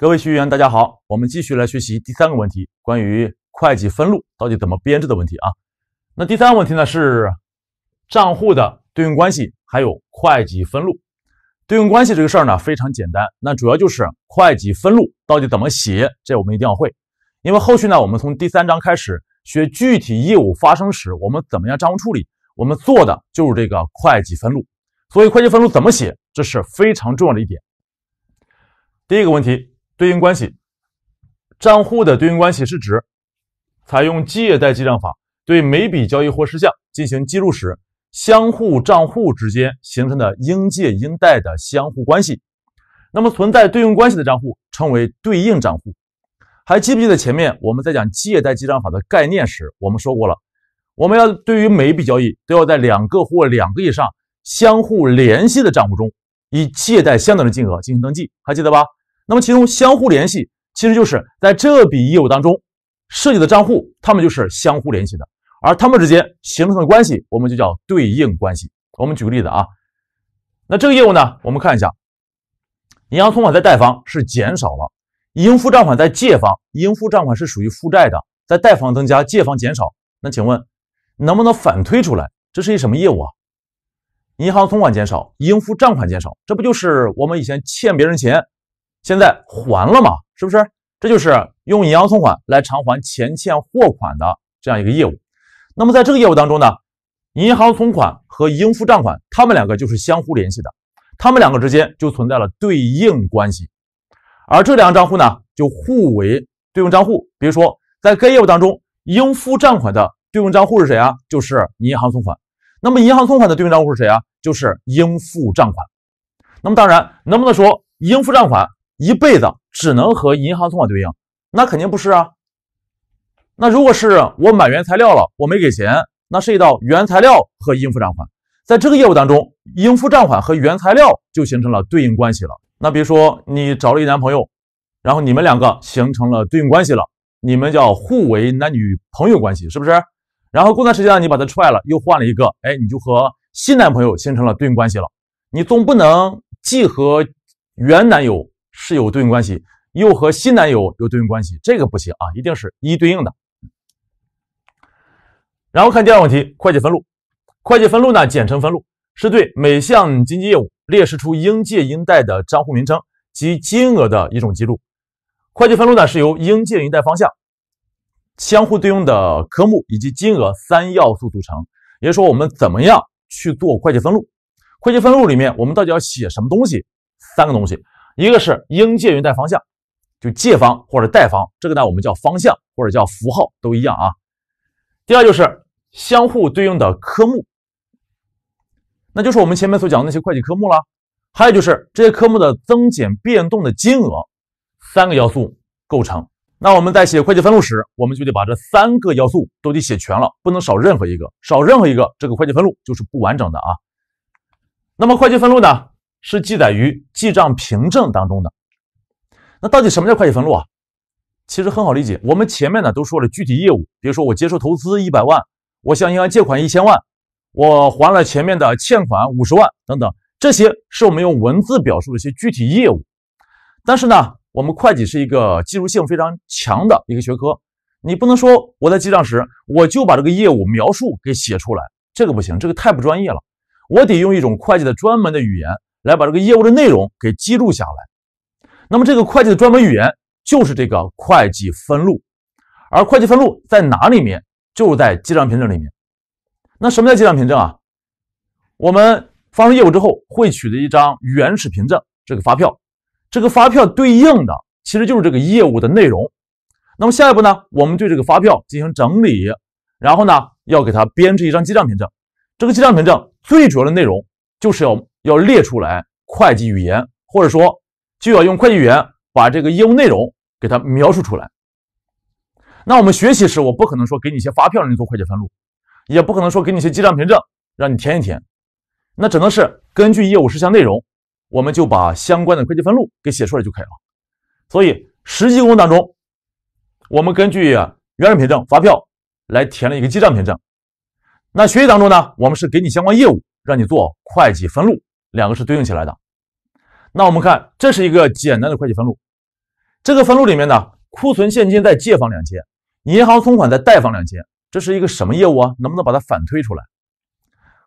各位学员，大家好，我们继续来学习第三个问题，关于会计分录到底怎么编制的问题啊。那第三个问题呢是账户的对应关系，还有会计分录对应关系这个事儿呢非常简单，那主要就是会计分录到底怎么写，这我们一定要会，因为后续呢我们从第三章开始学具体业务发生时我们怎么样账户处理，我们做的就是这个会计分录，所以会计分录怎么写，这是非常重要的一点。第一个问题。对应关系，账户的对应关系是指采用借贷记账法对每笔交易或事项进行记录时，相互账户之间形成的应借应贷的相互关系。那么，存在对应关系的账户称为对应账户。还记不记得前面我们在讲借贷记账法的概念时，我们说过了，我们要对于每一笔交易都要在两个或两个以上相互联系的账户中，以借贷相等的金额进行登记，还记得吧？那么，其中相互联系，其实就是在这笔业务当中涉及的账户，它们就是相互联系的，而它们之间形成的关系，我们就叫对应关系。我们举个例子啊，那这个业务呢，我们看一下，银行存款在贷方是减少了，应付账款在借方，应付账款是属于负债的，在贷方增加，借方减少。那请问能不能反推出来，这是一什么业务啊？银行存款减少，应付账款减少，这不就是我们以前欠别人钱？现在还了嘛？是不是？这就是用银行存款来偿还前欠货款的这样一个业务。那么在这个业务当中呢，银行存款和应付账款，他们两个就是相互联系的，他们两个之间就存在了对应关系。而这两个账户呢，就互为对应账户。比如说，在该业务当中，应付账款的对应账户是谁啊？就是银行存款。那么银行存款的对应账户是谁啊？就是应付账款。那么当然，能不能说应付账款？一辈子只能和银行存款对应，那肯定不是啊。那如果是我买原材料了，我没给钱，那涉及到原材料和应付账款，在这个业务当中，应付账款和原材料就形成了对应关系了。那比如说你找了一男朋友，然后你们两个形成了对应关系了，你们叫互为男女朋友关系，是不是？然后过段时间你把他踹了，又换了一个，哎，你就和新男朋友形成了对应关系了。你总不能既和原男友。是有对应关系，又和新男友有对应关系，这个不行啊，一定是一一对应的。然后看第二个问题，会计分录。会计分录呢，简称分录，是对每项经济业务列示出应借应贷的账户名称及金额的一种记录。会计分录呢，是由应借应贷方向、相互对应的科目以及金额三要素组成。也就是说，我们怎么样去做会计分录？会计分录里面，我们到底要写什么东西？三个东西。一个是应借、应贷方向，就借方或者贷方，这个呢我们叫方向或者叫符号都一样啊。第二就是相互对应的科目，那就是我们前面所讲的那些会计科目啦。还有就是这些科目的增减变动的金额，三个要素构成。那我们在写会计分录时，我们就得把这三个要素都得写全了，不能少任何一个，少任何一个这个会计分录就是不完整的啊。那么会计分录呢？是记载于记账凭证当中的。那到底什么叫会计分录啊？其实很好理解。我们前面呢都说了具体业务，比如说我接受投资一百万，我向银行借款一千万，我还了前面的欠款五十万等等，这些是我们用文字表述的一些具体业务。但是呢，我们会计是一个技术性非常强的一个学科，你不能说我在记账时我就把这个业务描述给写出来，这个不行，这个太不专业了。我得用一种会计的专门的语言。来把这个业务的内容给记录下来，那么这个会计的专门语言就是这个会计分录，而会计分录在哪里面？就是在记账凭证里面。那什么叫记账凭证啊？我们发生业务之后会取得一张原始凭证，这个发票，这个发票对应的其实就是这个业务的内容。那么下一步呢，我们对这个发票进行整理，然后呢要给它编制一张记账凭证。这个记账凭证最主要的内容就是要。要列出来会计语言，或者说就要用会计语言把这个业务内容给它描述出来。那我们学习时，我不可能说给你一些发票让你做会计分录，也不可能说给你一些记账凭证让你填一填，那只能是根据业务事项内容，我们就把相关的会计分录给写出来就可以了。所以实际工作当中，我们根据原始凭证、发票来填了一个记账凭证。那学习当中呢，我们是给你相关业务，让你做会计分录。两个是对应起来的。那我们看，这是一个简单的会计分录。这个分录里面呢，库存现金在借方两千，银行存款在贷方两千。这是一个什么业务啊？能不能把它反推出来？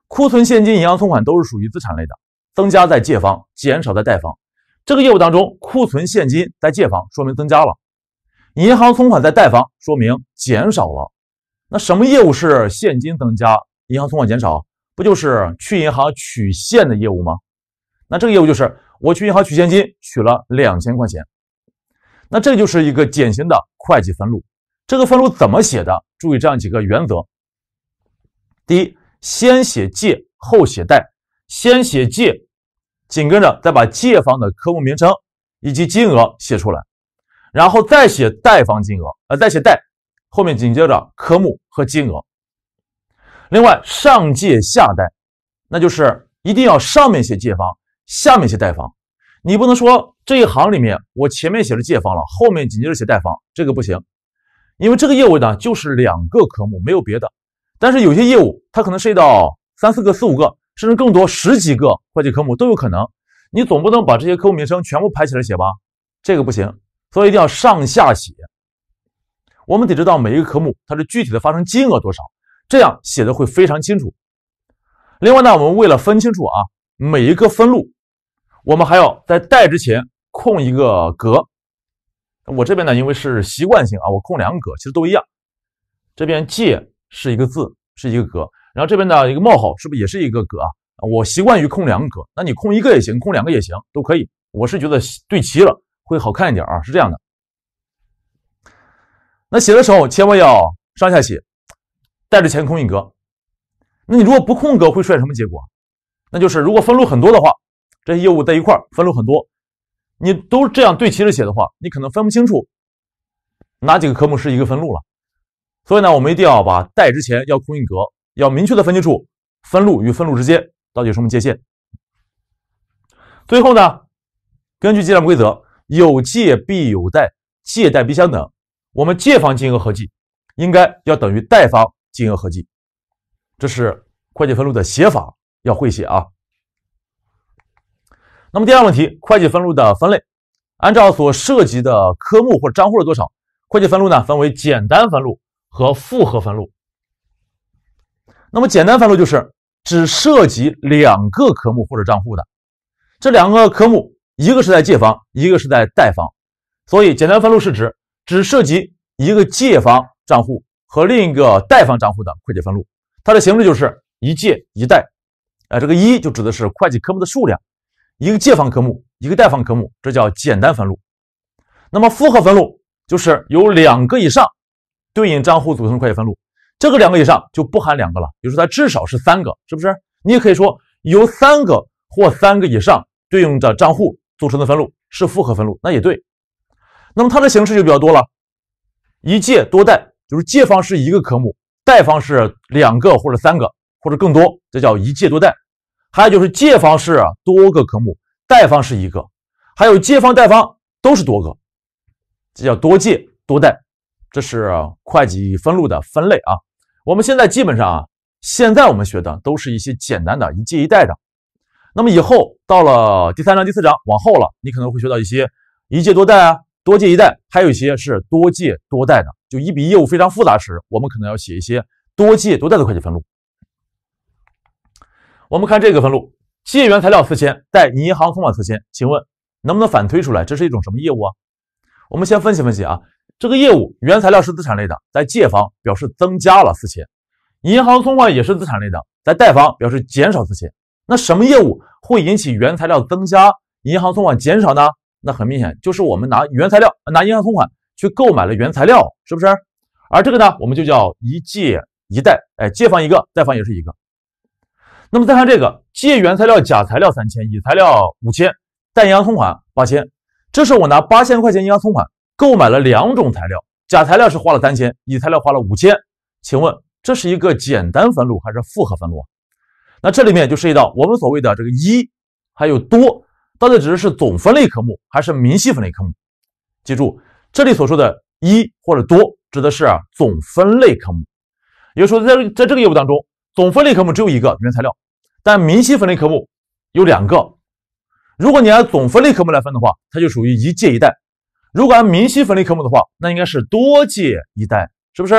库存现金、银行存款都是属于资产类的，增加在借方，减少在贷方。这个业务当中，库存现金在借方说明增加了，银行存款在贷方说明减少了。那什么业务是现金增加，银行存款减少？不就是去银行取现的业务吗？那这个业务就是我去银行取现金，取了两千块钱。那这就是一个典型的会计分录。这个分录怎么写的？注意这样几个原则：第一，先写借，后写贷；先写借，紧跟着再把借方的科目名称以及金额写出来，然后再写贷方金额，啊，再写贷，后面紧接着科目和金额。另外，上借下贷，那就是一定要上面写借方，下面写贷方。你不能说这一行里面，我前面写了借方了，后面紧接着写贷方，这个不行。因为这个业务呢，就是两个科目，没有别的。但是有些业务，它可能涉及到三四个、四五个，甚至更多，十几个会计科目都有可能。你总不能把这些科目名称全部排起来写吧？这个不行。所以一定要上下写。我们得知道每一个科目，它的具体的发生金额多少。这样写的会非常清楚。另外呢，我们为了分清楚啊，每一个分路，我们还要在带之前空一个格。我这边呢，因为是习惯性啊，我空两个格，其实都一样。这边借是一个字，是一个格，然后这边呢一个冒号，是不是也是一个格啊？我习惯于空两个，那你空一个也行，空两个也行，都可以。我是觉得对齐了会好看一点啊，是这样的。那写的时候，千万要上下写。带着前空一格，那你如果不空格会出现什么结果？那就是如果分录很多的话，这些业务在一块儿分录很多，你都这样对齐着写的话，你可能分不清楚哪几个科目是一个分录了。所以呢，我们一定要把带之前要空一格，要明确的分清楚分录与分录之间到底有什么界限。最后呢，根据计量规则，有借必有贷，借贷必相等，我们借方金额合计应该要等于贷方。金额合计，这是会计分录的写法，要会写啊。那么第二个问题，会计分录的分类，按照所涉及的科目或者账户的多少，会计分录呢分为简单分录和复合分录。那么简单分录就是只涉及两个科目或者账户的，这两个科目一个是在借方，一个是在贷方，所以简单分录是指只涉及一个借方账户。和另一个贷方账户的会计分录，它的形式就是一借一贷，啊，这个一就指的是会计科目的数量，一个借方科目，一个贷方科目，这叫简单分录。那么复合分录就是由两个以上对应账户组成的会计分录，这个两个以上就不含两个了，就说它至少是三个，是不是？你也可以说由三个或三个以上对应的账户组成的分录是复合分录，那也对。那么它的形式就比较多了，一借多贷。就是借方是一个科目，贷方是两个或者三个或者更多，这叫一借多贷。还有就是借方是多个科目，贷方是一个，还有借方贷方都是多个，这叫多借多贷。这是会计分录的分类啊。我们现在基本上啊，现在我们学的都是一些简单的一借一贷的。那么以后到了第三章第四章往后了，你可能会学到一些一借多贷啊。多借一贷，还有一些是多借多贷的。就一笔业务非常复杂时，我们可能要写一些多借多贷的会计分录。我们看这个分录：借原材料四千，贷银行存款四千。请问能不能反推出来，这是一种什么业务啊？我们先分析分析啊。这个业务原材料是资产类的，在借方表示增加了四千，银行存款也是资产类的，在贷方表示减少四千。那什么业务会引起原材料增加、银行存款减少呢？那很明显，就是我们拿原材料、拿银行存款去购买了原材料，是不是？而这个呢，我们就叫一借一贷，哎，借方一个，贷方也是一个。那么再看这个，借原材料甲材料三千，乙材料五千，贷银行存款八千。这是我拿八千块钱银行存款购买了两种材料，甲材料是花了三千，乙材料花了五千。请问这是一个简单分录还是复合分录？那这里面就涉及到我们所谓的这个一还有多。到底指的是总分类科目还是明细分类科目？记住，这里所说的“一”或者“多”指的是总分类科目。也就是说，在在这个业务当中，总分类科目只有一个原材料，但明细分类科目有两个。如果你按总分类科目来分的话，它就属于一借一贷；如果按明细分类科目的话，那应该是多借一贷，是不是？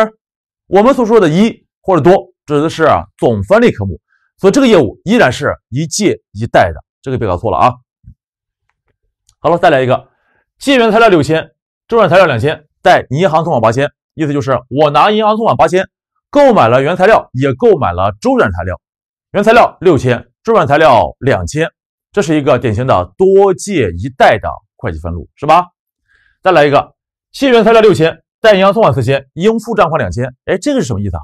我们所说的“一”或者“多”指的是总分类科目，所以这个业务依然是一借一贷的，这个别搞错了啊！好了，再来一个，借原材料六千，周转材料两千，贷银行存款八千。意思就是我拿银行存款八千购买了原材料，也购买了周转材料，原材料六千，周转材料两千，这是一个典型的多借一贷的会计分录，是吧？再来一个，借原材料六千，贷银行存款四千，应付账款两千。哎，这个是什么意思啊？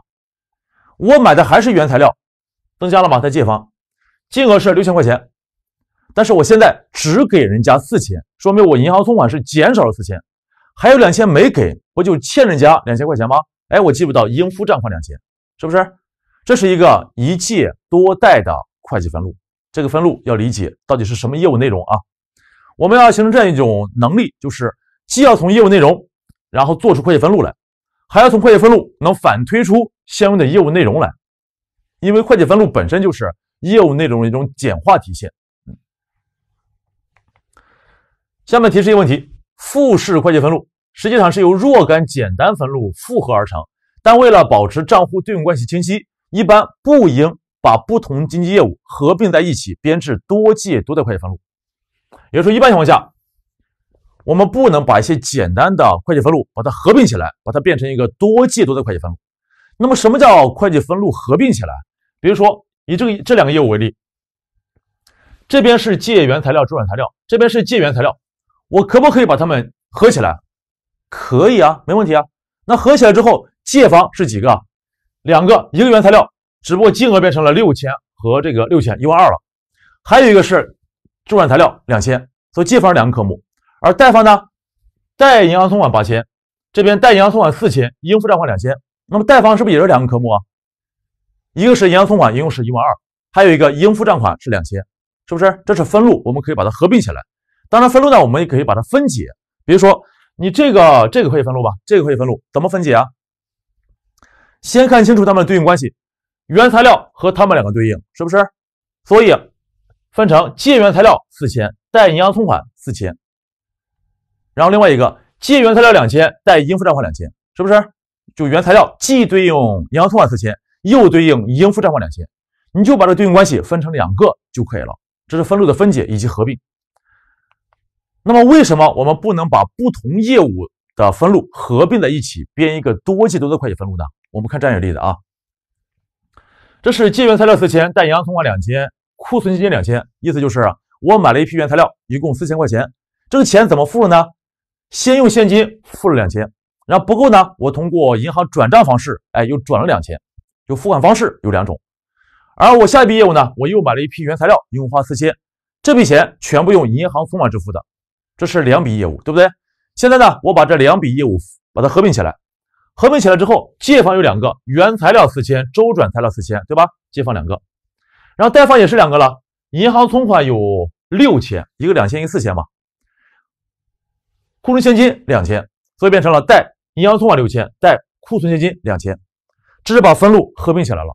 我买的还是原材料，增加了吗？在借方，金额是六千块钱。但是我现在只给人家四千，说明我银行存款是减少了四千，还有两千没给，不就欠人家两千块钱吗？哎，我记不到应付账款两千，是不是？这是一个一借多贷的会计分录，这个分录要理解到底是什么业务内容啊？我们要形成这样一种能力，就是既要从业务内容，然后做出会计分录来，还要从会计分录能反推出相应的业务内容来，因为会计分录本身就是业务内容的一种简化体现。下面提示一个问题：复式会计分录实际上是由若干简单分录复合而成，但为了保持账户对应关系清晰，一般不应把不同经济业务合并在一起编制多借多贷会计分录。也就是说，一般情况下，我们不能把一些简单的会计分录把它合并起来，把它变成一个多借多贷会计分录。那么，什么叫会计分录合并起来？比如说，以这个这两个业务为例，这边是借原材料周转材料，这边是借原材料。我可不可以把它们合起来？可以啊，没问题啊。那合起来之后，借方是几个？两个，一个原材料，只不过金额变成了六千和这个六千一万二了。还有一个是周转材料两千，所以借方是两个科目。而贷方呢，贷银行存款八千，这边贷银行存款四千，应付账款两千。那么贷方是不是也是两个科目啊？一个是银行存款，一共是一万二，还有一个应付账款是两千，是不是？这是分录，我们可以把它合并起来。当然，分录呢，我们也可以把它分解。比如说，你这个这个可以分录吧？这个可以分录，怎么分解啊？先看清楚它们对应关系，原材料和它们两个对应，是不是？所以分成借原材料四千，贷银行存款四千。然后另外一个借原材料两千，贷应付账款两千，是不是？就原材料既对应银行存款四千，又对应应付账款两千，你就把这对应关系分成两个就可以了。这是分录的分解以及合并。那么为什么我们不能把不同业务的分录合并在一起编一个多季度的会计分录呢？我们看这样一个例子啊，这是借原材料四千，贷银行存款两千，库存现金两千。意思就是我买了一批原材料，一共四千块钱，这个钱怎么付呢？先用现金付了两千，然后不够呢，我通过银行转账方式，哎，又转了两千。就付款方式有两种。而我下一笔业务呢，我又买了一批原材料，一共花四千，这笔钱全部用银行存款支付的。这是两笔业务，对不对？现在呢，我把这两笔业务把它合并起来，合并起来之后，借方有两个，原材料四千，周转材料四千，对吧？借方两个，然后贷方也是两个了，银行存款有六千，一个两千，一个四千嘛，库存现金两千，所以变成了贷银行存款六千，贷库存现金两千，这是把分录合并起来了。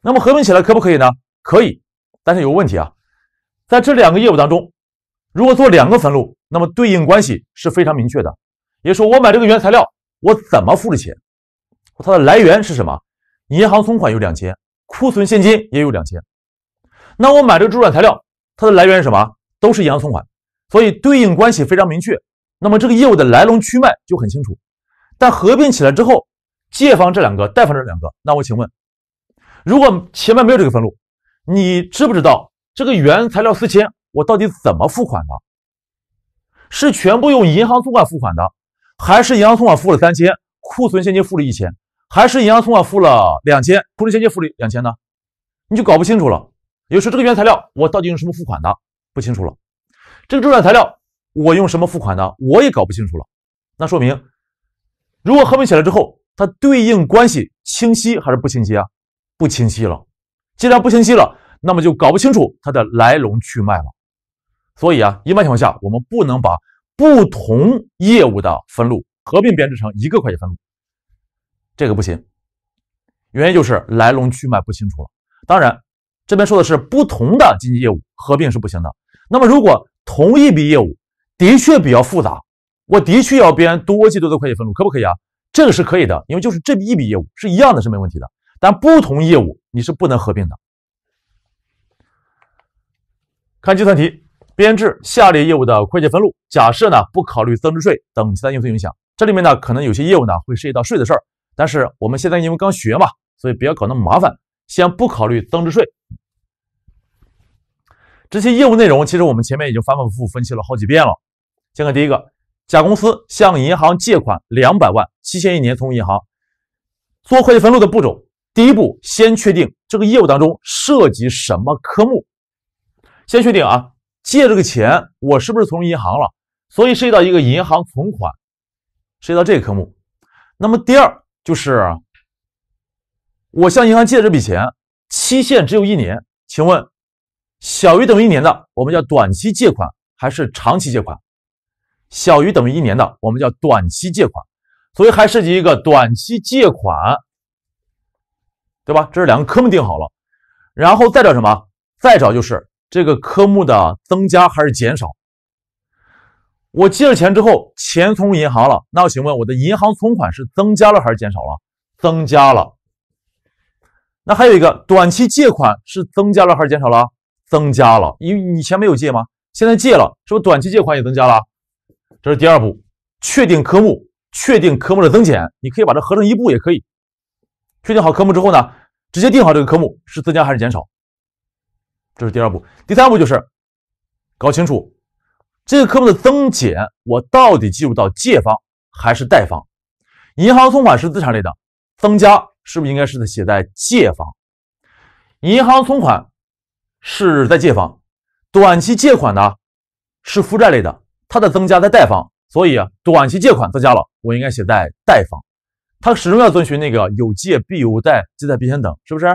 那么合并起来可不可以呢？可以，但是有个问题啊，在这两个业务当中。如果做两个分录，那么对应关系是非常明确的。也说我买这个原材料，我怎么付的钱？它的来源是什么？银行存款有两千，库存现金也有两千。那我买这个周转材料，它的来源是什么？都是银行存款。所以对应关系非常明确。那么这个业务的来龙去脉就很清楚。但合并起来之后，借方这两个，贷方这两个。那我请问，如果前面没有这个分录，你知不知道这个原材料四千？我到底怎么付款的？是全部用银行存款付款的，还是银行存款付了三千，库存现金付了一千，还是银行存款付了两千，库存现金付了两千呢？你就搞不清楚了。也就是这个原材料我到底用什么付款的，不清楚了。这个周转材料我用什么付款的，我也搞不清楚了。那说明，如果合并起来之后，它对应关系清晰还是不清晰啊？不清晰了。既然不清晰了，那么就搞不清楚它的来龙去脉了。所以啊，一般情况下，我们不能把不同业务的分录合并编制成一个会计分录，这个不行。原因就是来龙去脉不清楚了。当然，这边说的是不同的经济业务合并是不行的。那么，如果同一笔业务的确比较复杂，我的确要编多季度的会计分录，可不可以啊？这个是可以的，因为就是这笔一笔业务是一样的，是没问题的。但不同业务你是不能合并的。看计算题。编制下列业务的会计分录。假设呢不考虑增值税等其他因素影响，这里面呢可能有些业务呢会涉及到税的事儿，但是我们现在因为刚学嘛，所以不要搞那么麻烦，先不考虑增值税。这些业务内容其实我们前面已经反反复复分析了好几遍了。先看第一个，甲公司向银行借款两百万，期限一年，从银行做会计分录的步骤，第一步先确定这个业务当中涉及什么科目，先确定啊。借这个钱，我是不是存银行了？所以涉及到一个银行存款，涉及到这个科目。那么第二就是，我向银行借这笔钱，期限只有一年。请问，小于等于一年的，我们叫短期借款还是长期借款？小于等于一年的，我们叫短期借款。所以还涉及一个短期借款，对吧？这是两个科目定好了。然后再找什么？再找就是。这个科目的增加还是减少？我借了钱之后，钱从银行了，那我请问我的银行存款是增加了还是减少了？增加了。那还有一个短期借款是增加了还是减少了？增加了，因为你以前没有借吗？现在借了，是不是短期借款也增加了？这是第二步，确定科目，确定科目的增减。你可以把这合成一步也可以。确定好科目之后呢，直接定好这个科目是增加还是减少。这是第二步，第三步就是搞清楚这个科目的增减，我到底计入到借方还是贷方。银行存款是资产类的，增加是不是应该是在写在借方？银行存款是在借方，短期借款呢是负债类的，它的增加在贷方。所以短期借款增加了，我应该写在贷方。它始终要遵循那个有借必有贷，借贷必相等，是不是？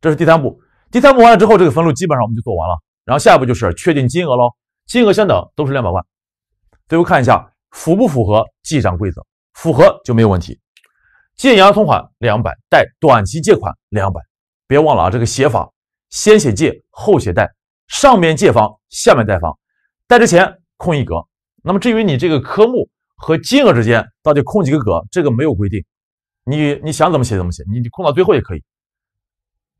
这是第三步。第三步完了之后，这个分录基本上我们就做完了。然后下一步就是确定金额喽，金额相等都是两百万。最后看一下符不符合记账规则，符合就没有问题。借银行存款两百，贷短期借款两百。别忘了啊，这个写法先写借后写贷，上面借方，下面贷方。贷之前空一格。那么至于你这个科目和金额之间到底空几个格，这个没有规定，你你想怎么写怎么写，你你空到最后也可以。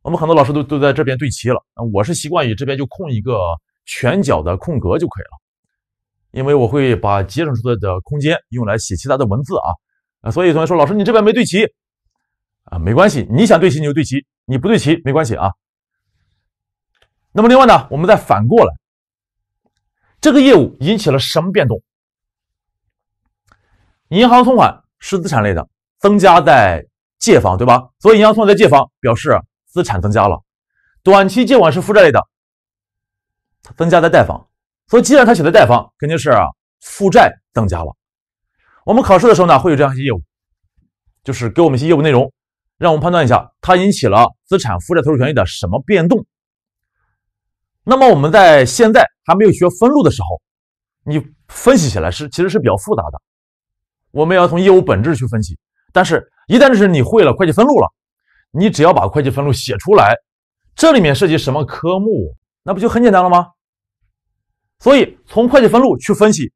我们很多老师都都在这边对齐了，我是习惯于这边就空一个全角的空格就可以了，因为我会把节省出来的空间用来写其他的文字啊。所以同学说老师你这边没对齐啊，没关系，你想对齐你就对齐，你不对齐没关系啊。那么另外呢，我们再反过来，这个业务引起了什么变动？银行存款是资产类的，增加在借方对吧？所以银行存款在借方表示。资产增加了，短期借款是负债类的，它增加在贷方，所以既然它写的贷方，肯定是负债增加了。我们考试的时候呢，会有这样一些业务，就是给我们一些业务内容，让我们判断一下它引起了资产负债投入权益的什么变动。那么我们在现在还没有学分录的时候，你分析起来是其实是比较复杂的，我们要从业务本质去分析。但是，一旦是你会了会计分录了。你只要把会计分录写出来，这里面涉及什么科目，那不就很简单了吗？所以从会计分录去分析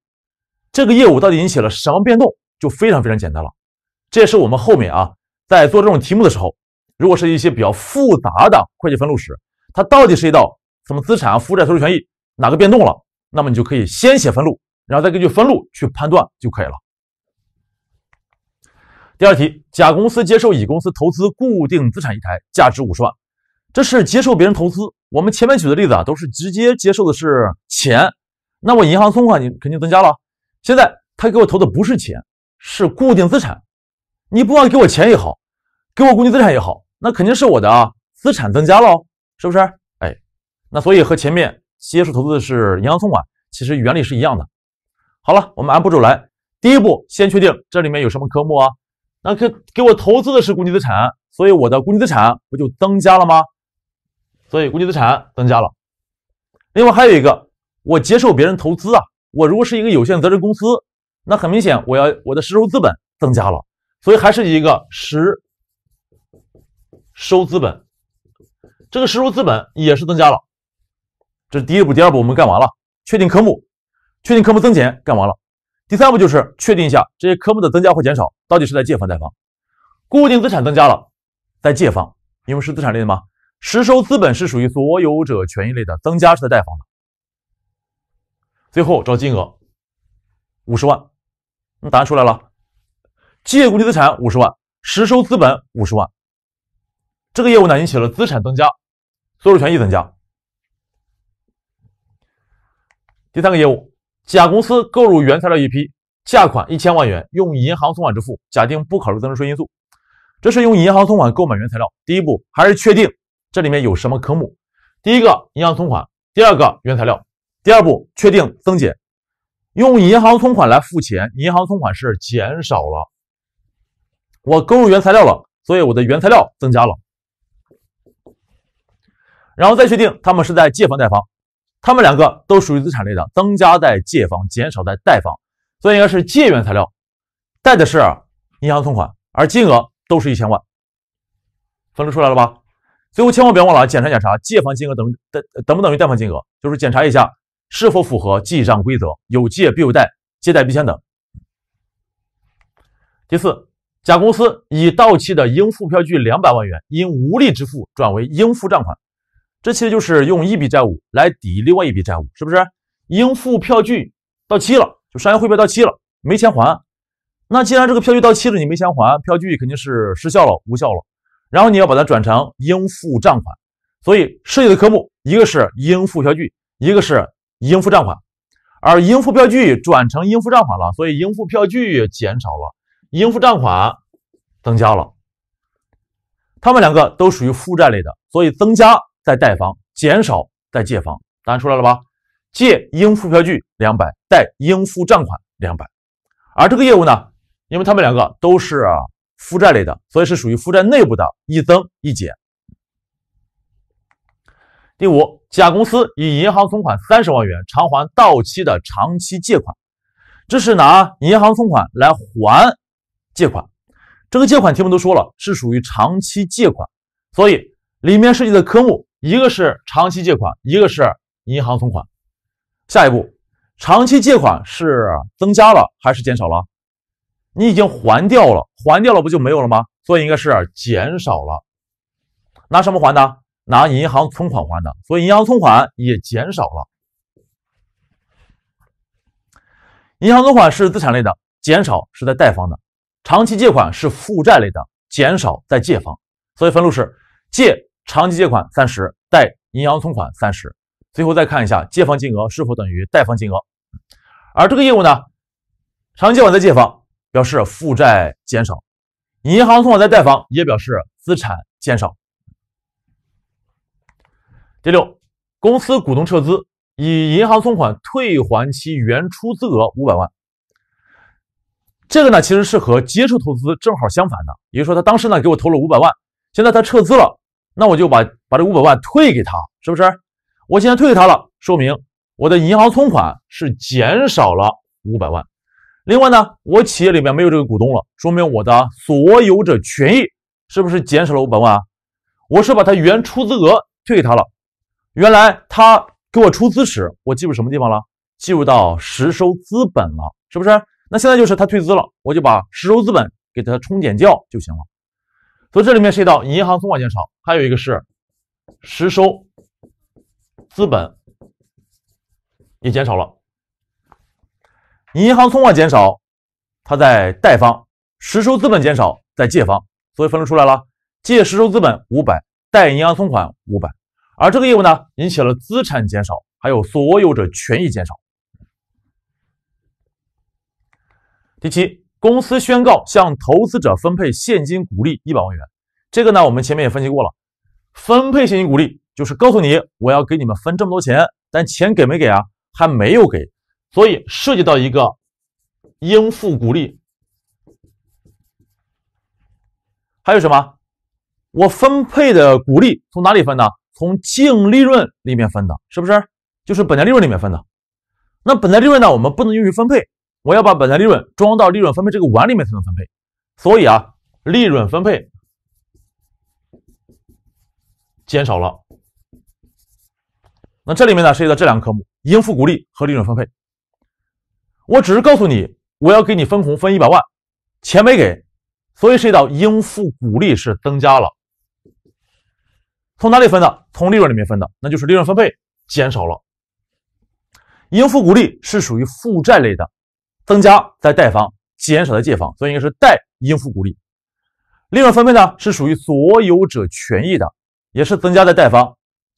这个业务到底引起了什么变动，就非常非常简单了。这也是我们后面啊在做这种题目的时候，如果是一些比较复杂的会计分录时，它到底涉及到什么资产啊、负债、投资权益哪个变动了，那么你就可以先写分录，然后再根据分录去判断就可以了。第二题，甲公司接受乙公司投资固定资产一台，价值五十万，这是接受别人投资。我们前面举的例子啊，都是直接接受的是钱，那我银行存款你肯定增加了。现在他给我投的不是钱，是固定资产，你不管给我钱也好，给我固定资产也好，那肯定是我的啊，资产增加了，是不是？哎，那所以和前面接受投资的是银行存款，其实原理是一样的。好了，我们按步骤来，第一步先确定这里面有什么科目啊。那给给我投资的是固定资产，所以我的固定资产不就增加了吗？所以固定资产增加了。另外还有一个，我接受别人投资啊，我如果是一个有限责任公司，那很明显我要我的实收资本增加了，所以还是一个实收资本，这个实收资本也是增加了。这是第一步，第二步我们干完了，确定科目，确定科目增减干完了。第三步就是确定一下这些科目的增加或减少到底是在借方、贷方。固定资产增加了，在借方，因为是资产类的嘛。实收资本是属于所有者权益类的，增加是在贷方的。最后找金额五十万，那答案出来了：借固定资产五十万，实收资本五十万。这个业务呢，引起了资产增加，所有权益增加。第三个业务。甲公司购入原材料一批，价款一千万元，用银行存款支付。假定不考虑增值税因素，这是用银行存款购买原材料。第一步还是确定这里面有什么科目。第一个银行存款，第二个原材料。第二步确定增减，用银行存款来付钱，银行存款是减少了。我购入原材料了，所以我的原材料增加了。然后再确定他们是在借房贷方。他们两个都属于资产类的，增加在借方，减少在贷方，所以应该是借原材料，贷的是银行存款，而金额都是一千万，分录出来了吧？最后千万别忘了检查检查，借方金额等等等不等于贷方金额，就是检查一下是否符合记账规则，有借必有贷，借贷必相等。第四，甲公司已到期的应付票据两百万元，因无力支付转为应付账款。这其实就是用一笔债务来抵另外一笔债务，是不是？应付票据到期了，就商业汇票到期了，没钱还。那既然这个票据到期了，你没钱还，票据肯定是失效了、无效了。然后你要把它转成应付账款，所以设计的科目一个是应付票据，一个是应付账款。而应付票据转成应付账款了，所以应付票据减少了，应付账款增加了。它们两个都属于负债类的，所以增加。贷贷方减少，贷借方答案出来了吧？借应付票据两百，贷应付账款两百。而这个业务呢，因为他们两个都是负债类的，所以是属于负债内部的一增一减。第五，甲公司以银行存款三十万元偿还到期的长期借款，这是拿银行存款来还借款。这个借款题目都说了是属于长期借款，所以里面涉及的科目。一个是长期借款，一个是银行存款。下一步，长期借款是增加了还是减少了？你已经还掉了，还掉了不就没有了吗？所以应该是减少了。拿什么还的？拿银行存款还的。所以银行存款也减少了。银行存款是资产类的，减少是在贷方的；长期借款是负债类的，减少在借方。所以分录是借。长期借款三十，贷银行存款三十，最后再看一下借方金额是否等于贷方金额。而这个业务呢，长期借款在借方表示负债减少，银行存款在贷方也表示资产减少。第六，公司股东撤资，以银行存款退还其原出资额五百万。这个呢，其实是和接受投资正好相反的，也就是说，他当时呢给我投了五百万，现在他撤资了。那我就把把这五百万退给他，是不是？我现在退给他了，说明我的银行存款是减少了五百万。另外呢，我企业里面没有这个股东了，说明我的所有者权益是不是减少了五百万？啊？我是把他原出资额退给他了。原来他给我出资时，我记入什么地方了？记入到实收资本了，是不是？那现在就是他退资了，我就把实收资本给他冲减掉就行了。所以这里面涉及到银行存款减少，还有一个是实收资本也减少了。银行存款减少，它在贷方；实收资本减少在借方。所以分数出来了：借实收资本五百，贷银行存款五百。而这个业务呢，引起了资产减少，还有所有者权益减少。第七。公司宣告向投资者分配现金股利一百万元，这个呢，我们前面也分析过了。分配现金股利就是告诉你，我要给你们分这么多钱，但钱给没给啊？还没有给，所以涉及到一个应付股利。还有什么？我分配的股利从哪里分呢？从净利润里面分的，是不是？就是本来利润里面分的。那本来利润呢？我们不能用于分配。我要把本来利润装到利润分配这个碗里面才能分配，所以啊，利润分配减少了。那这里面呢涉及到这两个科目：应付股利和利润分配。我只是告诉你，我要给你分红分一百万，钱没给，所以涉及到应付股利是增加了。从哪里分的？从利润里面分的，那就是利润分配减少了。应付股利是属于负债类的。增加在贷方，减少在借方，所以应该是贷应付股利。利润分配呢，是属于所有者权益的，也是增加在贷方，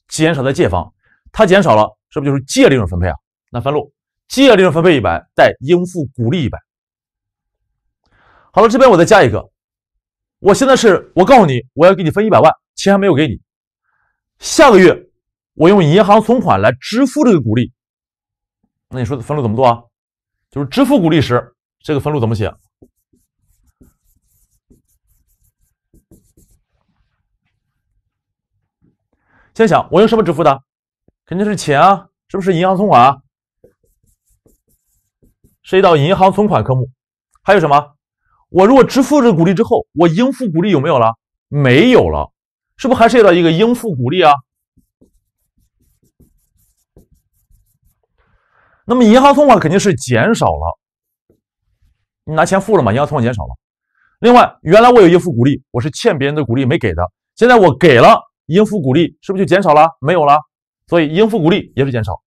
减少在借方。它减少了，是不是就是借利润分配啊？那分录借利润分配一百，贷应付股利一百。好了，这边我再加一个，我现在是我告诉你，我要给你分一百万，钱还没有给你，下个月我用银行存款来支付这个股利，那你说分录怎么做啊？就是支付股利时，这个分录怎么写？先想，我用什么支付的？肯定是钱啊，是不是银行存款？啊？涉及到银行存款科目。还有什么？我如果支付个股利之后，我应付股利有没有了？没有了，是不是还涉及到一个应付股利啊？那么银行存款肯定是减少了，你拿钱付了嘛？银行存款减少了。另外，原来我有应付股利，我是欠别人的股利没给的，现在我给了应付股利，是不是就减少了？没有了，所以应付股利也是减少。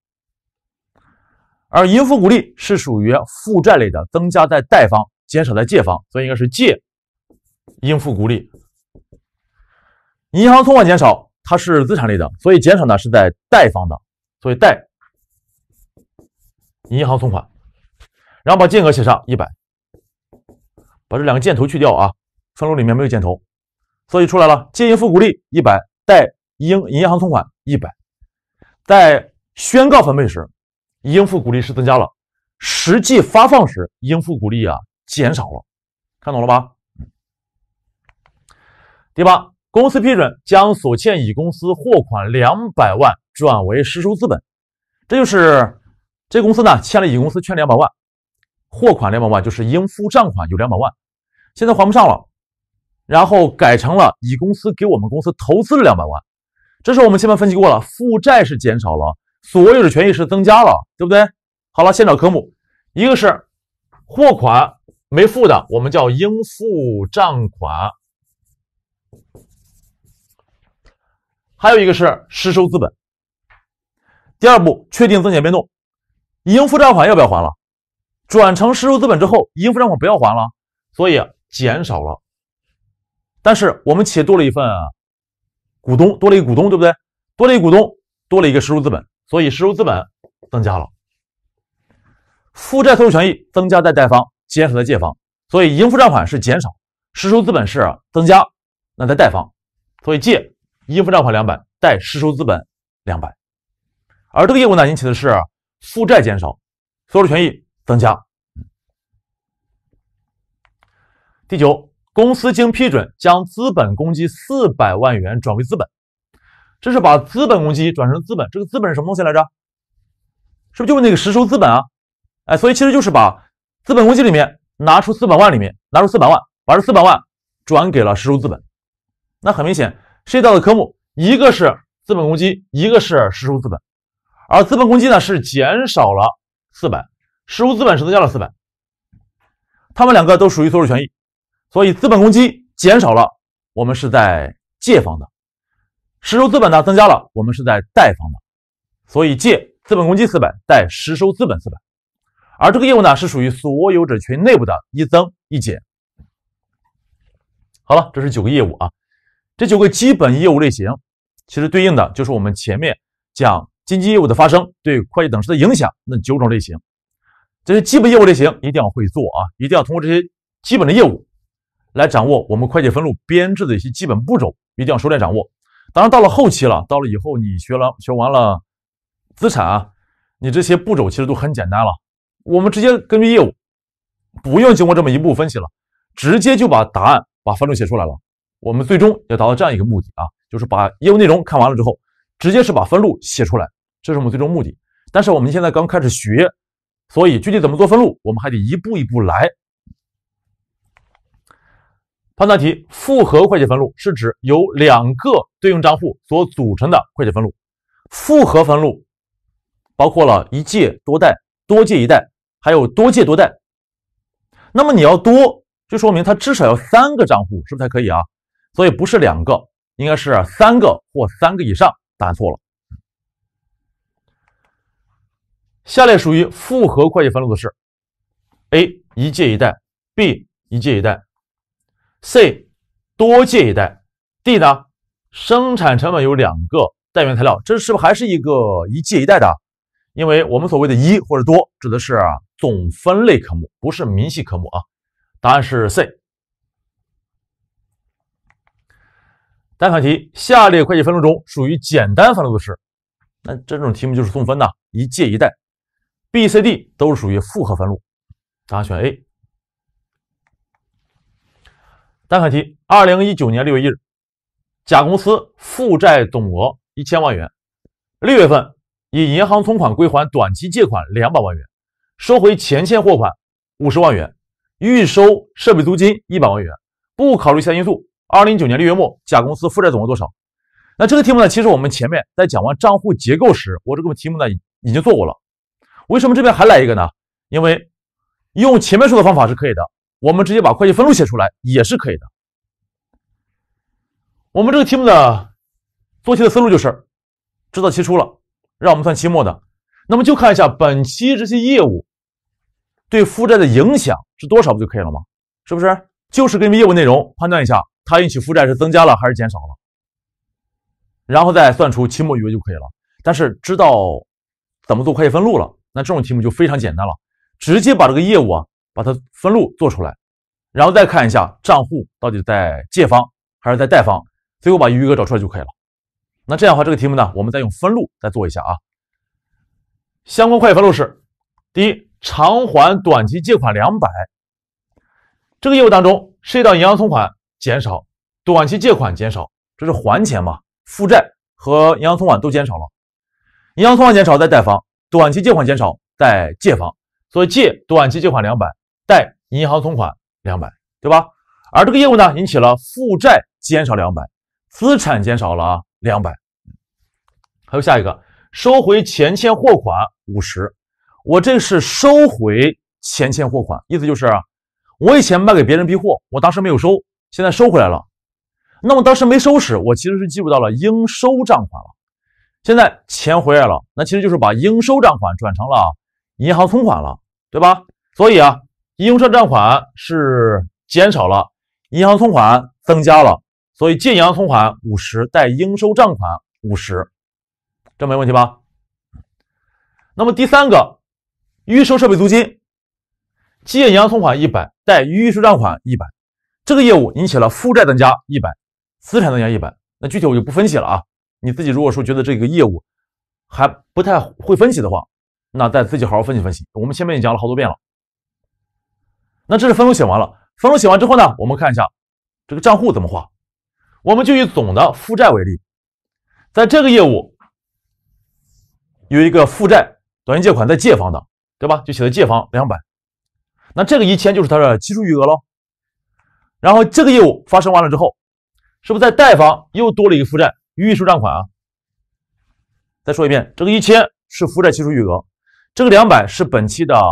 而应付股利是属于负债类的，增加在贷方，减少在借方，所以应该是借应付股利。银行存款减少，它是资产类的，所以减少呢是在贷方的，所以贷。银行存款，然后把金额写上一百，把这两个箭头去掉啊，分录里面没有箭头，所以出来了。借应付股利一百，贷应银行存款一百。在宣告分配时，应付股利是增加了；实际发放时，应付股利啊减少了。看懂了吧？第八，公司批准将所欠乙公司货款两百万转为实收资本，这就是。这公司呢欠了乙公司欠两百万货款两百万，就是应付账款有两百万，现在还不上了，然后改成了乙公司给我们公司投资了两百万，这是我们前面分析过了，负债是减少了，所有的权益是增加了，对不对？好了，先找科目，一个是货款没付的，我们叫应付账款，还有一个是实收资本。第二步，确定增减变动。应付账款要不要还了？转成实收资本之后，应付账款不要还了，所以减少了。但是我们企业多了一份股东，多了一个股东，对不对？多了一股东，多了一个实收资本，所以实收资本增加了。负债所有权益增加在贷方，减少在借方，所以应付账款是减少，实收资本是增加，那在贷方，所以借应付账款两百，贷实收资本两百。而这个业务呢，引起的是。负债减少，所有权益增加。第九，公司经批准将资本公积四百万元转为资本，这是把资本公积转成资本。这个资本是什么东西来着？是不是就是那个实收资本啊？哎，所以其实就是把资本公积里面拿出四百万，里面拿出四百万，把这四百万转给了实收资本。那很明显涉及到的科目，一个是资本公积，一个是实收资本。而资本公积呢是减少了四百，实收资本是增加了四百，它们两个都属于所有权益，所以资本公积减少了，我们是在借方的；实收资本呢增加了，我们是在贷方的。所以借资本公积四百，贷实收资本四百。而这个业务呢是属于所有者群内部的一增一减。好了，这是九个业务啊，这九个基本业务类型，其实对应的就是我们前面讲。经济业务的发生对会计等式的影响，那九种类型，这些基本业务类型一定要会做啊！一定要通过这些基本的业务来掌握我们会计分录编制的一些基本步骤，一定要熟练掌握。当然，到了后期了，到了以后你学了学完了资产啊，你这些步骤其实都很简单了。我们直接根据业务，不用经过这么一步分析了，直接就把答案把分录写出来了。我们最终要达到这样一个目的啊，就是把业务内容看完了之后。直接是把分录写出来，这是我们最终目的。但是我们现在刚开始学，所以具体怎么做分录，我们还得一步一步来。判断题：复合会计分录是指由两个对应账户所组成的会计分录。复合分录包括了一借多贷、多借一贷，还有多借多贷。那么你要多，就说明它至少要三个账户，是不是才可以啊？所以不是两个，应该是三个或三个以上。答案错了。下列属于复合会计分录的是：A. 一借一贷；B. 一借一贷；C. 多借一贷；D. 呢，生产成本有两个，带原材料，这是不是还是一个一借一贷的？因为我们所谓的一或者多指的是总分类科目，不是明细科目啊。答案是 C。单选题：下列会计分录中属于简单分录的是？那这种题目就是送分的，一借一贷。B、C、D 都是属于复合分录，答案选 A。单选题：二零一九年六月一日，甲公司负债总额一千万元。六月份以银行存款归还短期借款两百万元，收回前欠货款五十万元，预收设备租金一百万元。不考虑其他因素。二零一九年六月末，甲公司负债总额多少？那这个题目呢？其实我们前面在讲完账户结构时，我这个题目呢已经做过了。为什么这边还来一个呢？因为用前面说的方法是可以的，我们直接把会计分录写出来也是可以的。我们这个题目呢，做题的思路就是知道期初了，让我们算期末的，那么就看一下本期这些业务对负债的影响是多少，不就可以了吗？是不是？就是根据业务内容判断一下。它引起负债是增加了还是减少了？然后再算出期末余额就可以了。但是知道怎么做会计分录了，那这种题目就非常简单了，直接把这个业务啊，把它分录做出来，然后再看一下账户到底在借方还是在贷方，最后把余额找出来就可以了。那这样的话，这个题目呢，我们再用分录再做一下啊。相关会计分录是：第一，偿还短期借款两百，这个业务当中涉及到银行存款。减少短期借款减少，这是还钱嘛？负债和银行存款都减少了，银行存款减少在贷方，短期借款减少在借方，所以借短期借款两百，贷银行存款两百，对吧？而这个业务呢，引起了负债减少两百，资产减少了两百。还有下一个，收回前欠货款五十，我这是收回前欠货款，意思就是我以前卖给别人批货，我当时没有收。现在收回来了，那么当时没收时，我其实是记录到了应收账款了。现在钱回来了，那其实就是把应收账款转成了银行存款了，对吧？所以啊，应收账款是减少了，银行存款增加了，所以借银行存款五十，贷应收账款五十，这没问题吧？那么第三个预收设备租金，借银行存款一百，贷预收账款一百。这个业务引起了负债增加一百，资产增加一百。那具体我就不分析了啊。你自己如果说觉得这个业务还不太会分析的话，那再自己好好分析分析。我们前面也讲了好多遍了。那这是分录写完了，分录写完之后呢，我们看一下这个账户怎么画。我们就以总的负债为例，在这个业务有一个负债短期借款在借方的，对吧？就写的借方两百。那这个一千就是它的期初余额喽。然后这个业务发生完了之后，是不是在贷方又多了一个负债预收账款啊？再说一遍，这个一千是负债期初余额，这个两百是本期的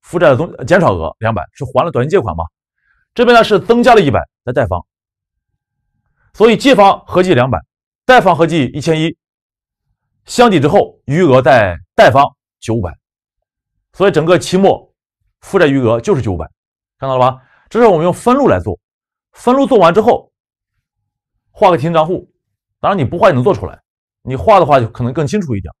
负债的总减少额，两百是还了短期借款嘛？这边呢是增加了一百在贷方，所以借方合计两百，贷方合计一千一，相抵之后余额在贷方九百，所以整个期末负债余额就是九百，看到了吧？这是我们用分录来做，分录做完之后，画个停型账户。当然你不画也能做出来，你画的话就可能更清楚一点。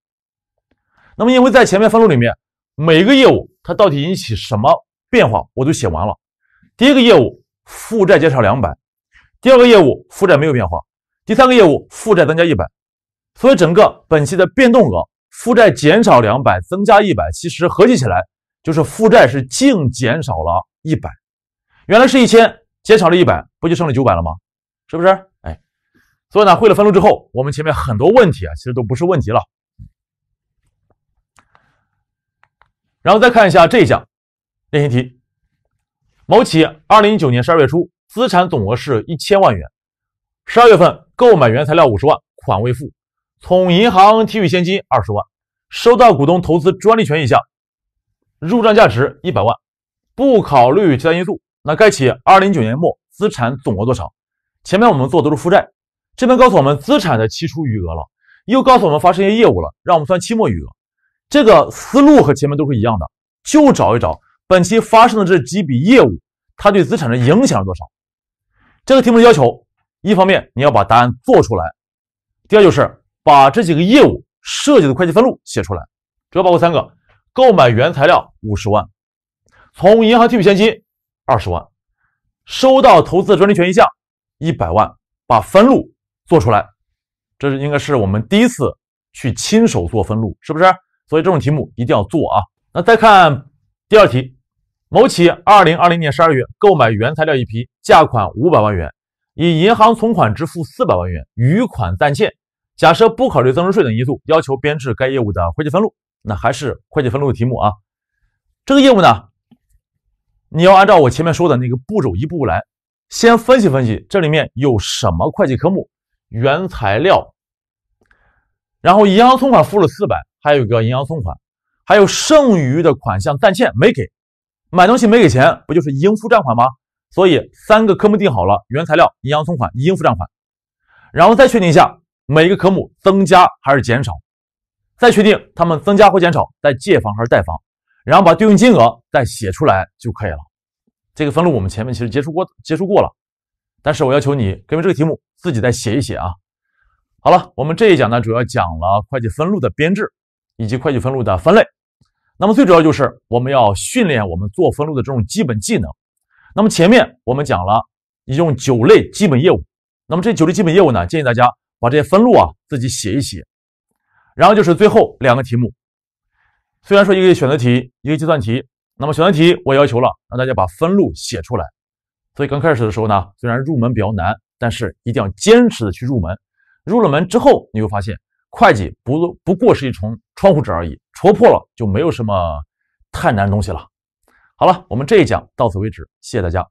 那么因为在前面分录里面，每个业务它到底引起什么变化，我都写完了。第一个业务负债减少两百，第二个业务负债没有变化，第三个业务负债增加一百，所以整个本期的变动额，负债减少两百，增加一百，其实合计起来就是负债是净减少了一百。原来是一千，减少了一百，不就剩了九百了吗？是不是？哎，所以呢，会了分录之后，我们前面很多问题啊，其实都不是问题了。然后再看一下这一项练习题：某企业二零一九年十二月初资产总额是一千万元，十二月份购买原材料五十万，款未付，从银行提取现金二十万，收到股东投资专利权一项，入账价值一百万，不考虑其他因素。那该企业二零一九年末资产总额多少？前面我们做都是负债，这边告诉我们资产的期初余额了，又告诉我们发生一些业务了，让我们算期末余额。这个思路和前面都是一样的，就找一找本期发生的这几笔业务，它对资产的影响是多少。这个题目要求，一方面你要把答案做出来，第二就是把这几个业务涉及的会计分录写出来，主要包括三个：购买原材料五十万，从银行提取现金。二十万，收到投资的专利权一项一百万，把分录做出来。这是应该是我们第一次去亲手做分录，是不是？所以这种题目一定要做啊。那再看第二题，某企业二零二零年十二月购买原材料一批，价款五百万元，以银行存款支付四百万元，余款暂欠。假设不考虑增值税等因素，要求编制该业务的会计分录。那还是会计分录的题目啊。这个业务呢？你要按照我前面说的那个步骤一步步来，先分析分析这里面有什么会计科目，原材料，然后银行存款付了四百，还有一个银行存款，还有剩余的款项暂欠没给，买东西没给钱，不就是应付账款吗？所以三个科目定好了，原材料、银行存款、应付账款，然后再确定一下每个科目增加还是减少，再确定他们增加或减少在借方还是贷方。然后把对应金额再写出来就可以了。这个分录我们前面其实接触过，接触过了。但是我要求你根据这个题目自己再写一写啊。好了，我们这一讲呢主要讲了会计分录的编制以及会计分录的分类。那么最主要就是我们要训练我们做分录的这种基本技能。那么前面我们讲了用九类基本业务，那么这九类基本业务呢，建议大家把这些分录啊自己写一写。然后就是最后两个题目。虽然说一个选择题，一个计算题，那么选择题我要求了，让大家把分录写出来。所以刚开始的时候呢，虽然入门比较难，但是一定要坚持的去入门。入了门之后，你会发现会计不不过是一重窗户纸而已，戳破了就没有什么太难东西了。好了，我们这一讲到此为止，谢谢大家。